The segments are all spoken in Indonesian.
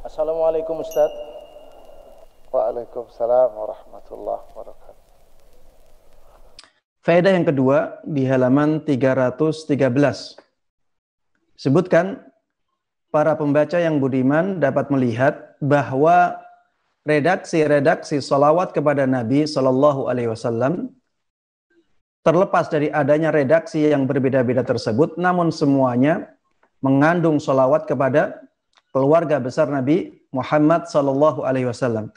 Assalamualaikum Ustaz. Waalaikumsalam warahmatullahi wabarakatuh. Faedah yang kedua di halaman 313. Sebutkan para pembaca yang budiman dapat melihat bahwa redaksi-redaksi salawat kepada Nabi Shallallahu Alaihi Wasallam terlepas dari adanya redaksi yang berbeda-beda tersebut, namun semuanya mengandung salawat kepada keluarga besar Nabi Muhammad Sallallahu Alaihi Wasallam,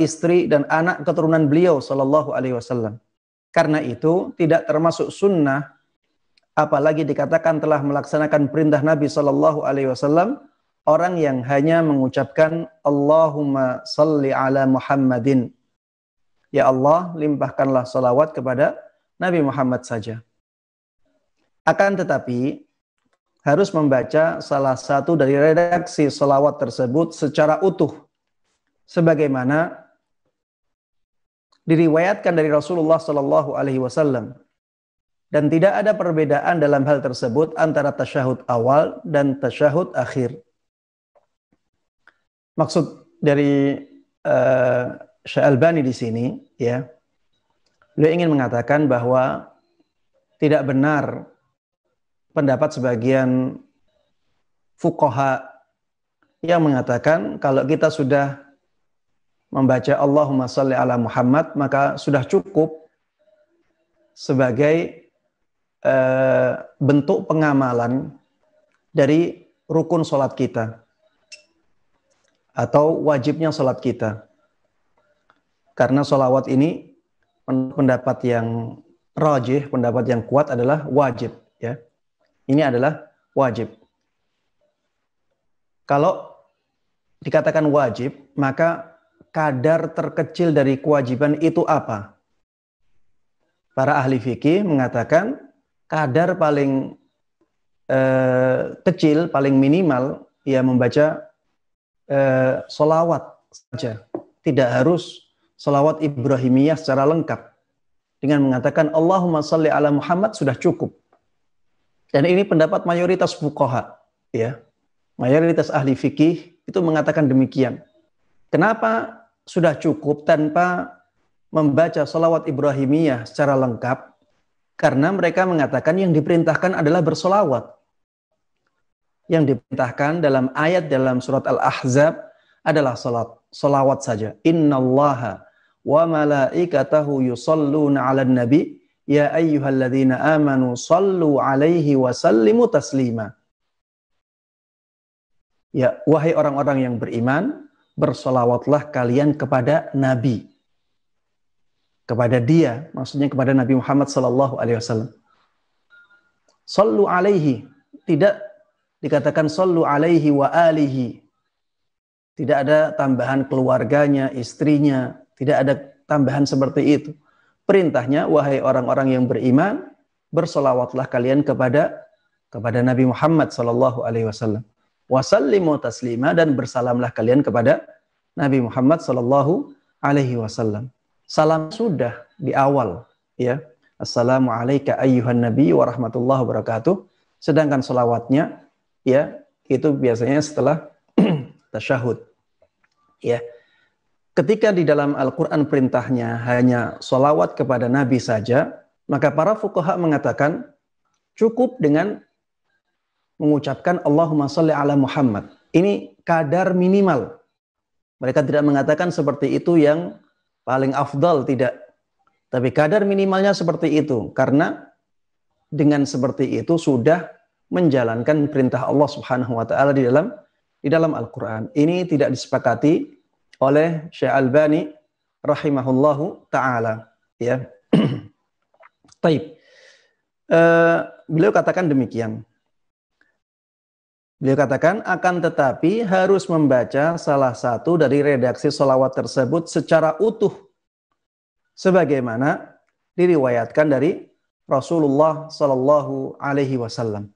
istri dan anak keturunan beliau Sallallahu Alaihi Wasallam. Karena itu tidak termasuk sunnah, apalagi dikatakan telah melaksanakan perintah Nabi Sallallahu Alaihi Wasallam, orang yang hanya mengucapkan Allahumma salli ala Muhammadin. Ya Allah, limpahkanlah salawat kepada Nabi Muhammad saja. Akan tetapi, harus membaca salah satu dari redaksi solawat tersebut secara utuh. Sebagaimana diriwayatkan dari Rasulullah Shallallahu Alaihi Wasallam dan tidak ada perbedaan dalam hal tersebut antara tasyahud awal dan tasyahud akhir. Maksud dari uh, Syekh Albani di sini ya, beliau ingin mengatakan bahwa tidak benar pendapat sebagian fukoha yang mengatakan kalau kita sudah membaca Allahumma salli ala Muhammad maka sudah cukup sebagai e, bentuk pengamalan dari rukun sholat kita atau wajibnya sholat kita karena sholawat ini pendapat yang rajih pendapat yang kuat adalah wajib ya ini adalah wajib. Kalau dikatakan wajib, maka kadar terkecil dari kewajiban itu apa? Para ahli fikih mengatakan kadar paling eh, kecil, paling minimal, ia ya membaca eh, solawat saja. Tidak harus solawat Ibrahimiyah secara lengkap. Dengan mengatakan Allahumma salli ala Muhammad sudah cukup. Dan ini pendapat mayoritas fuqaha, ya. Mayoritas ahli fikih itu mengatakan demikian. Kenapa sudah cukup tanpa membaca sholawat Ibrahimiyah secara lengkap? Karena mereka mengatakan yang diperintahkan adalah bersolawat. Yang diperintahkan dalam ayat dalam surat Al-Ahzab adalah salat, solawat saja. Innallaha wa malaikatahu yusalluna 'alan nabi Ya ayyuhalladzina amanu sallu alaihi wa sallimu taslima. Ya, wahai orang-orang yang beriman, bersolawatlah kalian kepada Nabi. Kepada dia, maksudnya kepada Nabi Muhammad sallallahu alaihi wasallam. Sallu alaihi, tidak dikatakan sallu alaihi wa alihi. Tidak ada tambahan keluarganya, istrinya, tidak ada tambahan seperti itu perintahnya wahai orang-orang yang beriman bersolawatlah kalian kepada kepada Nabi Muhammad sallallahu Alaihi Wasallam wasallimu taslima dan bersalamlah kalian kepada Nabi Muhammad sallallahu Alaihi Wasallam salam sudah di awal ya assalamu alayka ayyuhan nabi wa rahmatullahi wabarakatuh sedangkan solawatnya ya itu biasanya setelah tasyahud ya Ketika di dalam Al-Quran perintahnya hanya sholawat kepada Nabi saja, maka para fukaha mengatakan cukup dengan mengucapkan Allahumma salli ala Muhammad. Ini kadar minimal. Mereka tidak mengatakan seperti itu yang paling afdal, tidak. Tapi kadar minimalnya seperti itu. Karena dengan seperti itu sudah menjalankan perintah Allah Subhanahu wa taala di dalam di dalam Al-Qur'an. Ini tidak disepakati oleh Syekh Albani rahimahullahu taala ya. Taib. Uh, beliau katakan demikian. Beliau katakan akan tetapi harus membaca salah satu dari redaksi solawat tersebut secara utuh. Sebagaimana diriwayatkan dari Rasulullah Sallallahu Alaihi Wasallam.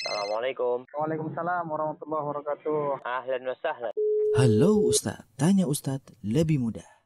Assalamualaikum. Waalaikumsalam warahmatullahi wabarakatuh. Ahlan wa sahlan. Halo Ustadz, tanya Ustadz lebih mudah.